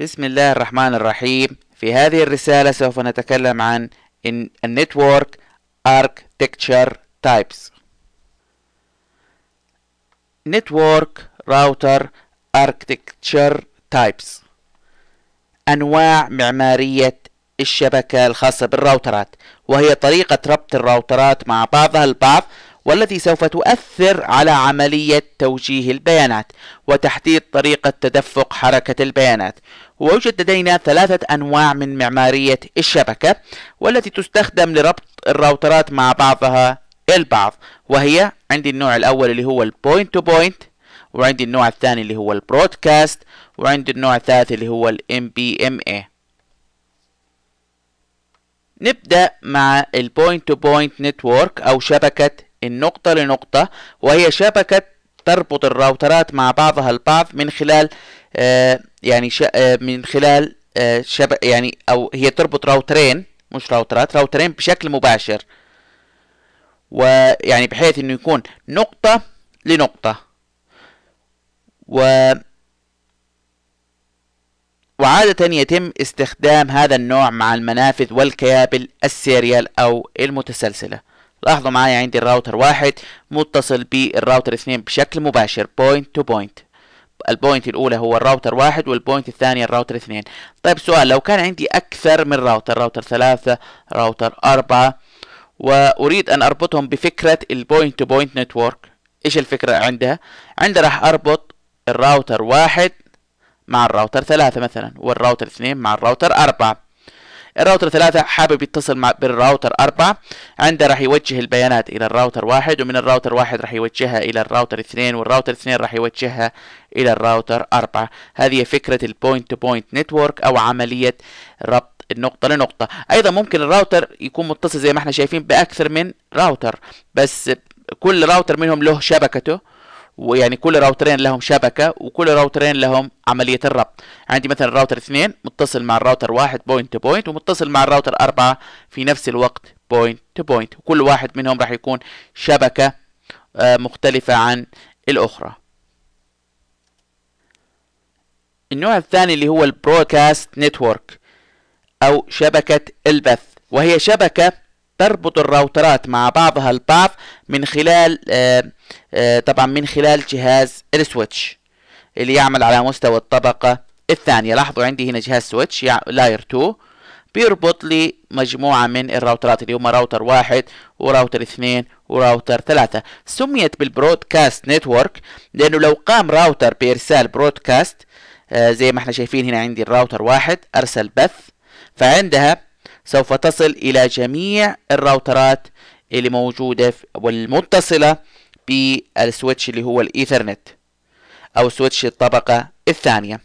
بسم الله الرحمن الرحيم في هذه الرسالة سوف نتكلم عن Network architecture types network router architecture types أنواع معمارية الشبكة الخاصة بالراوترات وهي طريقة ربط الراوترات مع بعضها البعض والتي سوف تؤثر على عملية توجيه البيانات وتحديد طريقة تدفق حركة البيانات ويوجد لدينا ثلاثة أنواع من معمارية الشبكة والتي تستخدم لربط الراوترات مع بعضها البعض وهي عندي النوع الأول اللي هو البوينت تو بوينت وعندي النوع الثاني اللي هو البرودكاست وعندي النوع الثالث اللي هو الام بي ام اي نبدأ مع البوينت تو بوينت نتورك أو شبكة النقطة لنقطة وهي شبكة تربط الراوترات مع بعضها البعض من خلال آه، يعني آه، من خلال آه يعني أو هي تربط راوترين مش راوترات راوترين بشكل مباشر ويعني بحيث إنه يكون نقطة لنقطة و وعادة يتم استخدام هذا النوع مع المنافذ والكيابل السيريال أو المتسلسلة لاحظوا معايا عندي الراوتر واحد متصل بالراوتر اثنين بشكل مباشر بوينت تو بوينت البوينت الاولى هو الراوتر واحد والبوينت الثانية الراوتر اثنين طيب سؤال لو كان عندي اكثر من راوتر راوتر ثلاثة راوتر اربعة واريد ان اربطهم بفكرة البوينت تو بوينت نتورك ايش الفكرة عندها عندها راح اربط الراوتر واحد مع الراوتر ثلاثة مثلا والراوتر اثنين مع الراوتر أربعة الراوتر ثلاثة حابب يتصل مع بالراوتر أربعة عنده راح يوجه البيانات الى الراوتر واحد ومن الراوتر واحد راح يوجهها الى الراوتر اثنين والراوتر اثنين راح يوجهها الى الراوتر أربعة هذه فكرة البوينت تو بوينت نتورك او عملية ربط النقطة لنقطة ايضا ممكن الراوتر يكون متصل زي ما احنا شايفين باكثر من راوتر بس كل راوتر منهم له شبكته ويعني كل راوترين لهم شبكة وكل راوترين لهم عملية الربط عندي مثلا راوتر اثنين متصل مع الراوتر واحد بوينت تو بوينت ومتصل مع الراوتر اربعة في نفس الوقت بوينت تو بوينت وكل واحد منهم راح يكون شبكة آه، مختلفة عن الأخرى النوع الثاني اللي هو البرودكاست نتورك أو شبكة البث وهي شبكة تربط الراوترات مع بعضها البعض من خلال آه، آه، طبعا من خلال جهاز السويتش اللي يعمل على مستوى الطبقة الثانية لاحظوا عندي هنا جهاز سويتش لاير 2 بيربط لي مجموعة من الراوترات اللي هم راوتر واحد وراوتر اثنين وراوتر ثلاثة سميت بالبرودكاست نتورك لأنه لو قام راوتر بإرسال برودكاست آه، زي ما احنا شايفين هنا عندي الراوتر واحد أرسل بث فعندها سوف تصل إلى جميع الراوترات اللي موجودة والمتصلة بالسويتش اللي هو الإيثرنت أو سويتش الطبقة الثانية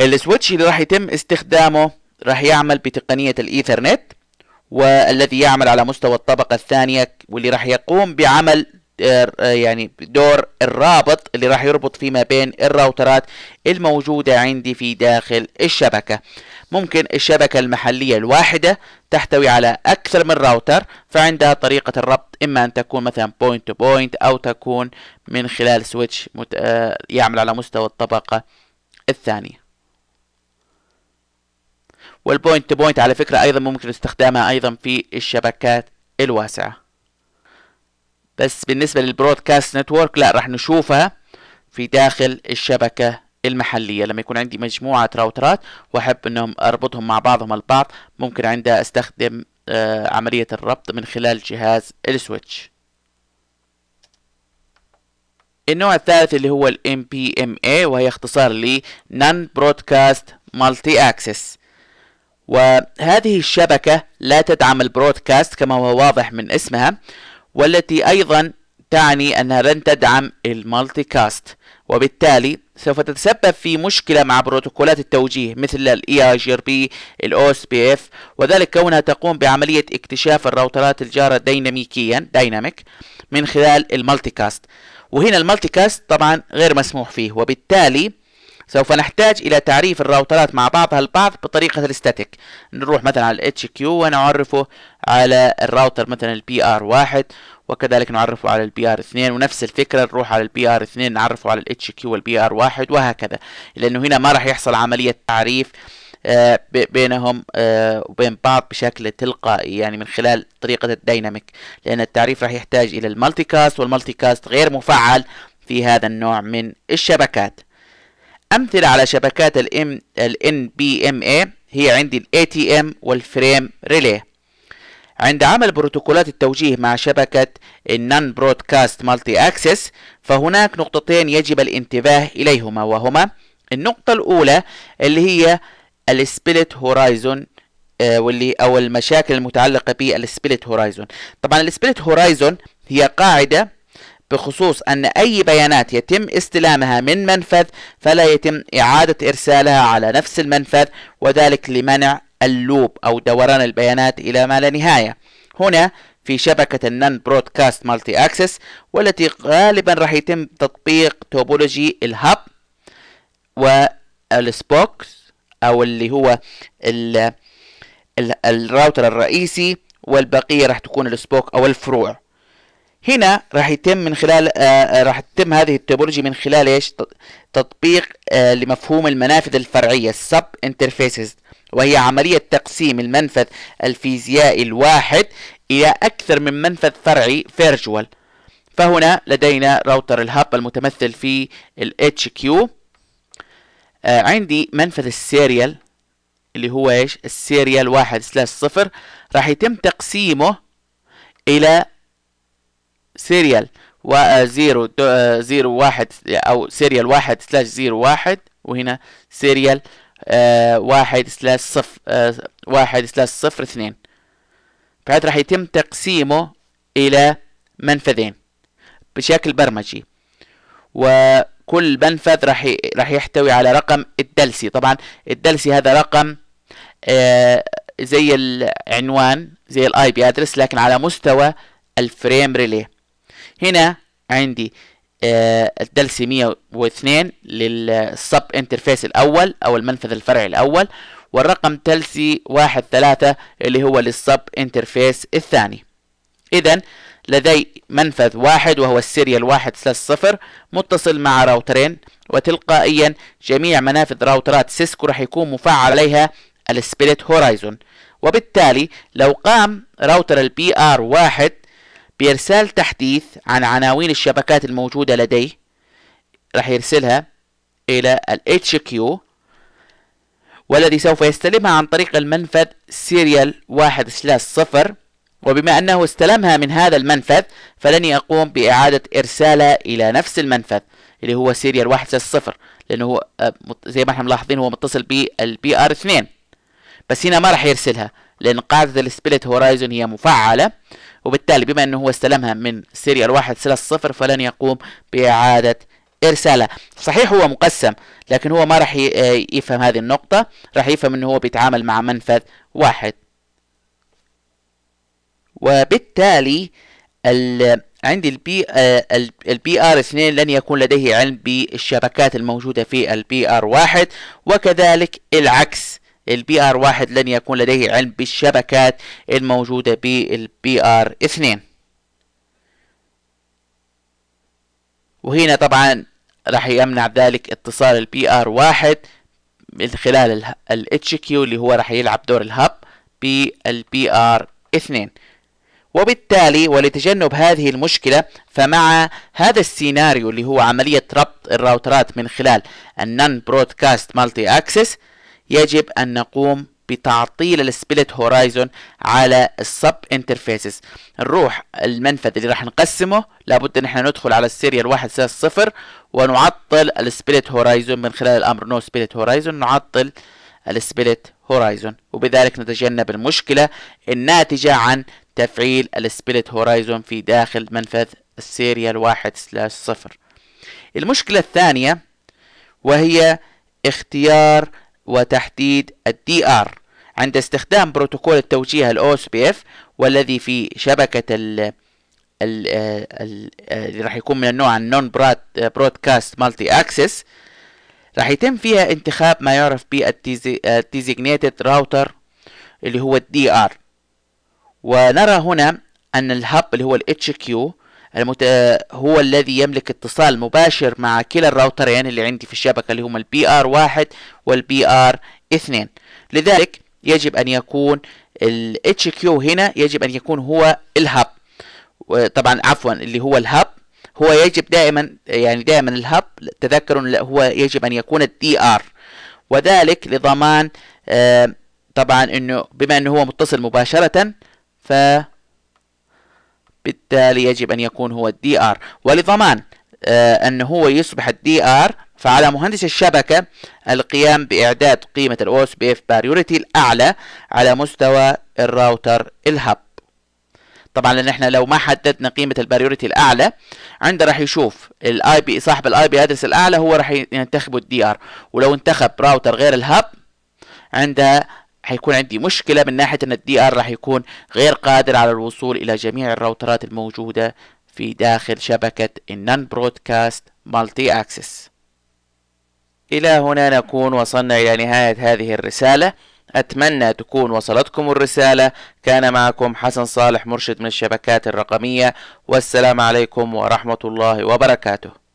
السويتش اللي راح يتم استخدامه راح يعمل بتقنية الإيثرنت والذي يعمل على مستوى الطبقة الثانية واللي راح يقوم بعمل آه، يعني دور الرابط اللي راح يربط فيما بين الراوترات الموجودة عندي في داخل الشبكة ممكن الشبكة المحلية الواحدة تحتوي على أكثر من راوتر فعندها طريقة الربط إما أن تكون مثلا بوينت تو بوينت أو تكون من خلال سويتش مت... آه، يعمل على مستوى الطبقة الثانية والبوينت تو بوينت على فكرة أيضا ممكن استخدامها أيضا في الشبكات الواسعة بس بالنسبة للبرودكاست نتورك لا راح نشوفها في داخل الشبكة المحلية لما يكون عندي مجموعة راوترات وأحب أنهم أربطهم مع بعضهم البعض ممكن عندها أستخدم آه، عملية الربط من خلال جهاز السويتش النوع الثالث اللي هو ام اي وهي اختصار ل Non Broadcast مالتي اكسس وهذه الشبكة لا تدعم البرودكاست كما هو واضح من اسمها والتي أيضا تعني أنها لن تدعم المالتي كاست وبالتالي سوف تتسبب في مشكلة مع بروتوكولات التوجيه مثل الاي اي جي OSPF بي الاوس بي اف وذلك كونها تقوم بعملية اكتشاف الراوترات الجارة ديناميكيا ديناميك من خلال المالتي كاست وهنا المالتي كاست طبعا غير مسموح فيه وبالتالي سوف نحتاج الى تعريف الراوترات مع بعضها البعض بطريقه الاستاتيك نروح مثلا على الاتش كيو ونعرفه على الراوتر مثلا البي ار واحد وكذلك نعرفه على البي ار 2 ونفس الفكره نروح على البي ار 2 نعرفه على الاتش كيو والبي ار واحد وهكذا لانه هنا ما راح يحصل عمليه تعريف آه، بينهم آه، وبين بعض بشكل تلقائي يعني من خلال طريقة الديناميك لأن التعريف راح يحتاج إلى المالتي كاست والمالتي كاست غير مفعل في هذا النوع من الشبكات أمثلة على شبكات الـ NBMA هي عندي الـ ATM والفريم ريلي عند عمل بروتوكولات التوجيه مع شبكة النن برودكاست مالتي أكسس فهناك نقطتين يجب الانتباه إليهما وهما النقطة الأولى اللي هي السبلت هورايزون آه، واللي او المشاكل المتعلقه بالسبلت هورايزون طبعا السبلت هورايزون هي قاعده بخصوص أن أي بيانات يتم استلامها من منفذ فلا يتم إعادة إرسالها على نفس المنفذ وذلك لمنع اللوب أو دوران البيانات إلى ما لا نهاية هنا في شبكة النون برودكاست مالتي أكسس والتي غالبا راح يتم تطبيق توبولوجي الهب والسبوكس أو اللي هو الـ الـ الراوتر الرئيسي والبقية راح تكون السبوك أو الفروع هنا راح يتم من خلال آه، آه، راح تتم هذه التوبولوجي من خلال ايش تطبيق آه، لمفهوم المنافذ الفرعيه السب انترفيسز وهي عمليه تقسيم المنفذ الفيزيائي الواحد الى اكثر من منفذ فرعي فيرجوال فهنا لدينا راوتر الهاب المتمثل في ال HQ عندي منفذ السيريال اللي هو ايش السيريال واحد سلاش صفر راح يتم تقسيمه الى سيريال و آه، زيرو آه، زيرو واحد أو سيريال واحد سلاش زيرو واحد وهنا سيريال آه، واحد سلاش صف واحد سلاش صفر اثنين بحيث راح يتم تقسيمه إلى منفذين بشكل برمجي وكل منفذ راح راح يحتوي على رقم الدلسي طبعا الدلسي هذا رقم زي العنوان زي الاي بي ادرس لكن على مستوى الفريم ريلي هنا عندي آه، الدلس 102 للسب انترفيس الاول او المنفذ الفرعي الاول والرقم تلسي 13 اللي هو للسب انترفيس الثاني اذا لدي منفذ واحد وهو السيريال واحد سلاس صفر متصل مع راوترين وتلقائيا جميع منافذ راوترات سيسكو راح يكون مفعل عليها السبليت هورايزون وبالتالي لو قام راوتر البي ار واحد بإرسال تحديث عن عناوين الشبكات الموجودة لديه راح يرسلها إلى ال HQ والذي سوف يستلمها عن طريق المنفذ سيريال 1 صفر وبما أنه استلمها من هذا المنفذ فلن يقوم بإعادة إرسالها إلى نفس المنفذ اللي هو سيريال 1 صفر لأنه آه، زي ما احنا ملاحظين هو متصل بالبي ار 2 بس هنا ما راح يرسلها لان قاعده السبليت هورايزون هي مفعله وبالتالي بما انه هو استلمها من سيريال واحد سلس صفر فلن يقوم باعاده ارسالها صحيح هو مقسم لكن هو ما راح آه، يفهم هذه النقطه راح يفهم انه هو بيتعامل مع منفذ واحد وبالتالي ال عندي البي البي ار 2 لن يكون لديه علم بالشبكات الموجوده في البي ار 1 وكذلك العكس البي ار واحد لن يكون لديه علم بالشبكات الموجودة بالبي ار اثنين وهنا طبعا راح يمنع ذلك اتصال البي ار واحد من خلال الاتش كيو اللي هو راح يلعب دور الهب بالبي ار اثنين وبالتالي ولتجنب هذه المشكلة فمع هذا السيناريو اللي هو عملية ربط الراوترات من خلال النن برودكاست مالتي اكسس يجب أن نقوم بتعطيل السبلت هورايزون على السب انترفيسز نروح المنفذ اللي راح نقسمه لابد ان احنا ندخل على السيريال 1 صفر ونعطل السبلت هورايزون من خلال الامر نو سبلت هورايزون نعطل السبلت هورايزون وبذلك نتجنب المشكله الناتجه عن تفعيل السبلت هورايزون في داخل منفذ السيريال 1 صفر المشكله الثانيه وهي اختيار وتحديد الدي ار عند استخدام بروتوكول التوجيه الاو اس بي اف والذي في شبكه ال اللي راح يكون من النوع النون برودكاست مالتي اكسس راح يتم فيها انتخاب ما يعرف بالديزيجنيتد راوتر اللي هو الدي ار ونرى هنا ان الهب اللي هو الاتش كيو المت... هو الذي يملك اتصال مباشر مع كلا الراوترين يعني اللي عندي في الشبكة اللي هما البي ار واحد والبي ار اثنين لذلك يجب أن يكون ال كيو هنا يجب أن يكون هو الهب طبعا عفوا اللي هو الهب هو يجب دائما يعني دائما الهب تذكروا هو يجب أن يكون الدي ار وذلك لضمان آه طبعا انه بما انه هو متصل مباشرة ف بالتالي يجب أن يكون هو الدي آر ولضمان آه، أن هو يصبح الدي آر فعلى مهندس الشبكة القيام بإعداد قيمة الـ OSPF باريوريتي الأعلى على مستوى الراوتر الهب طبعا لان احنا لو ما حددنا قيمه الباريوريتي الاعلى عنده راح يشوف الاي بي صاحب الاي بي ادرس الاعلى هو راح ينتخبه الدي ار ولو انتخب راوتر غير الهب عنده حيكون عندي مشكلة من ناحية ان الدي ار راح يكون غير قادر على الوصول الى جميع الراوترات الموجودة في داخل شبكة النون برودكاست مالتي اكسس الى هنا نكون وصلنا الى نهاية هذه الرسالة أتمنى تكون وصلتكم الرسالة كان معكم حسن صالح مرشد من الشبكات الرقمية والسلام عليكم ورحمة الله وبركاته